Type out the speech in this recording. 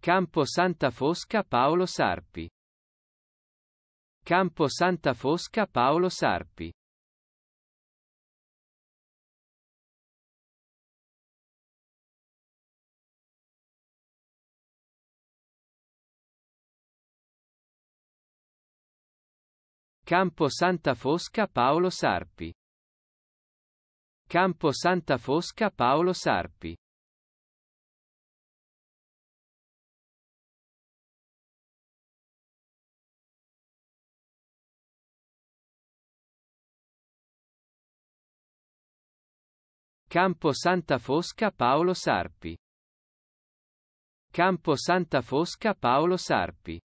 Campo Santa Fosca Paolo Sarpi. Campo Santa Fosca Paolo Sarpi. Campo Santa Fosca Paolo Sarpi. Campo Santa Fosca Paolo Sarpi. Campo Santa Fosca Paolo Sarpi Campo Santa Fosca Paolo Sarpi